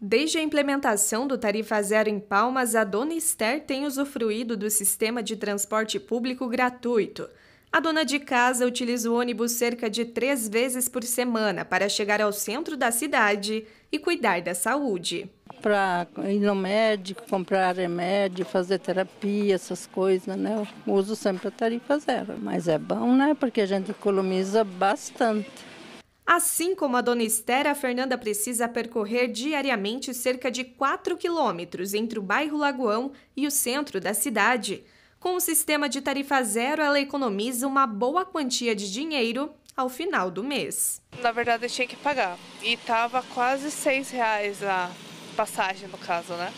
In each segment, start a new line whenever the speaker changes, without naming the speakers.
Desde a implementação do Tarifa Zero em Palmas, a dona Esther tem usufruído do sistema de transporte público gratuito. A dona de casa utiliza o ônibus cerca de três vezes por semana para chegar ao centro da cidade e cuidar da saúde. Para ir no médico, comprar remédio, fazer terapia, essas coisas, né? Eu uso sempre a tarifa zero. Mas é bom, né? Porque a gente economiza bastante. Assim como a dona Esther, a Fernanda precisa percorrer diariamente cerca de 4 quilômetros entre o bairro Lagoão e o centro da cidade. Com o sistema de tarifa zero, ela economiza uma boa quantia de dinheiro ao final do mês. Na verdade, eu tinha que pagar e estava quase seis reais a passagem, no caso, né?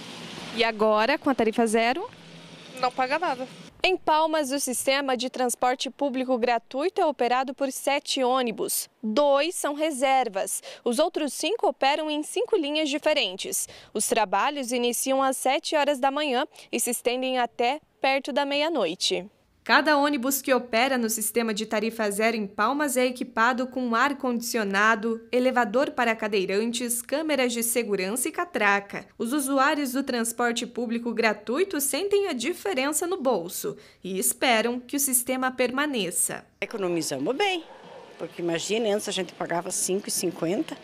E agora, com a tarifa zero? Não paga nada. Em Palmas, o sistema de transporte público gratuito é operado por sete ônibus. Dois são reservas. Os outros cinco operam em cinco linhas diferentes. Os trabalhos iniciam às sete horas da manhã e se estendem até perto da meia-noite. Cada ônibus que opera no sistema de tarifa zero em Palmas é equipado com ar-condicionado, elevador para cadeirantes, câmeras de segurança e catraca. Os usuários do transporte público gratuito sentem a diferença no bolso e esperam que o sistema permaneça. Economizamos bem, porque imagina, antes a gente pagava R$ 5,50.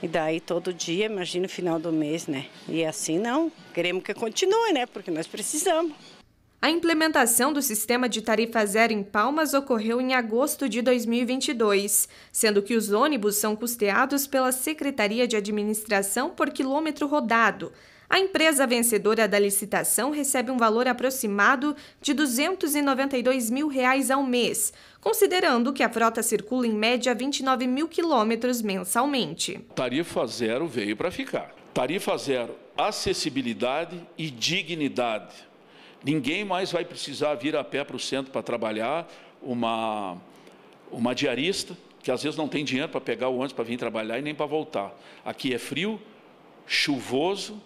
E daí todo dia, imagina o final do mês, né? E assim não, queremos que continue, né? Porque nós precisamos. A implementação do sistema de tarifa zero em Palmas ocorreu em agosto de 2022, sendo que os ônibus são custeados pela Secretaria de Administração por quilômetro rodado. A empresa vencedora da licitação recebe um valor aproximado de R$ 292 mil reais ao mês, considerando que a frota circula em média 29 mil quilômetros mensalmente.
Tarifa zero veio para ficar. Tarifa zero, acessibilidade e dignidade Ninguém mais vai precisar vir a pé para o centro para trabalhar, uma, uma diarista, que às vezes não tem dinheiro para pegar o ônibus para vir trabalhar e nem para voltar. Aqui é frio, chuvoso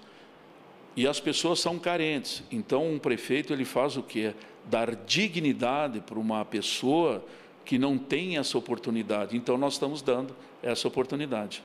e as pessoas são carentes. Então, um prefeito ele faz o quê? Dar dignidade para uma pessoa que não tem essa oportunidade. Então, nós estamos dando essa oportunidade.